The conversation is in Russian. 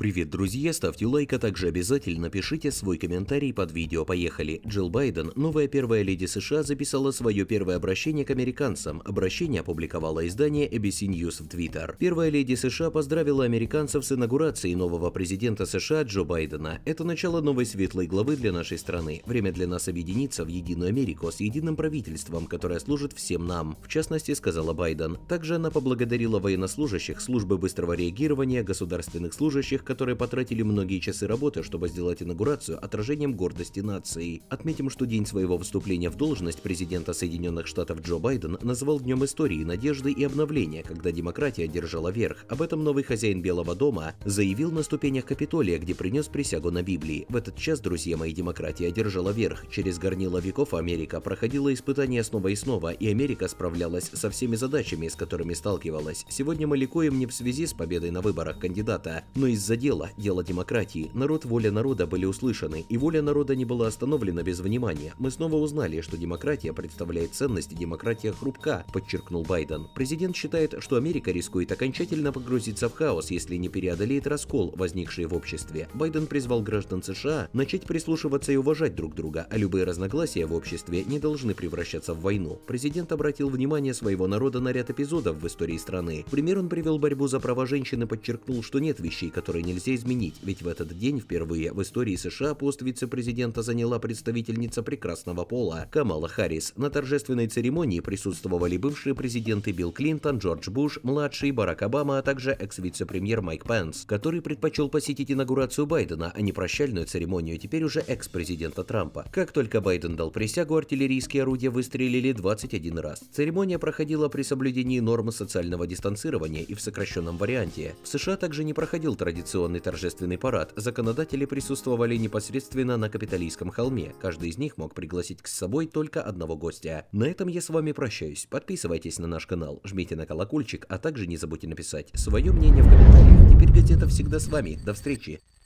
Привет, друзья! Ставьте лайк, а также обязательно пишите свой комментарий под видео. Поехали! Джилл Байден, новая первая леди США, записала свое первое обращение к американцам. Обращение опубликовало издание ABC News в Твиттер. Первая леди США поздравила американцев с инаугурацией нового президента США Джо Байдена. Это начало новой светлой главы для нашей страны. Время для нас объединиться в единую Америку с единым правительством, которое служит всем нам. В частности, сказала Байден. Также она поблагодарила военнослужащих, службы быстрого реагирования, государственных служащих, которые потратили многие часы работы, чтобы сделать инаугурацию отражением гордости нации. Отметим, что день своего выступления в должность президента Соединенных Штатов Джо Байден назвал днем истории, надежды и обновления, когда демократия держала верх. Об этом новый хозяин Белого дома заявил на ступенях Капитолия, где принес присягу на Библии. В этот час, друзья мои, демократия держала верх. Через горнило веков Америка проходила испытания снова и снова, и Америка справлялась со всеми задачами, с которыми сталкивалась. Сегодня мы ликуем не в связи с победой на выборах кандидата, но из-за дело, дело демократии. Народ, воля народа были услышаны, и воля народа не была остановлена без внимания. Мы снова узнали, что демократия представляет ценность, и демократия хрупка, подчеркнул Байден. Президент считает, что Америка рискует окончательно погрузиться в хаос, если не преодолеет раскол, возникший в обществе. Байден призвал граждан США начать прислушиваться и уважать друг друга, а любые разногласия в обществе не должны превращаться в войну. Президент обратил внимание своего народа на ряд эпизодов в истории страны. Пример он привел борьбу за права женщины, подчеркнул, что нет вещей, которые не нельзя изменить, ведь в этот день впервые в истории США пост вице-президента заняла представительница прекрасного пола Камала Харрис. На торжественной церемонии присутствовали бывшие президенты Билл Клинтон, Джордж Буш, младший Барак Обама, а также экс-вице-премьер Майк Пенс, который предпочел посетить инаугурацию Байдена, а не прощальную церемонию теперь уже экс-президента Трампа. Как только Байден дал присягу, артиллерийские орудия выстрелили 21 раз. Церемония проходила при соблюдении нормы социального дистанцирования и в сокращенном варианте. В США также не проходил традиционный традиционный торжественный парад законодатели присутствовали непосредственно на Капитолийском холме. Каждый из них мог пригласить к собой только одного гостя. На этом я с вами прощаюсь. Подписывайтесь на наш канал, жмите на колокольчик, а также не забудьте написать свое мнение в комментариях. Теперь газета всегда с вами. До встречи!